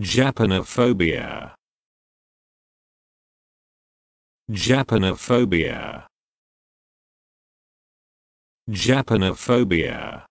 Japanophobia Japanophobia Japanophobia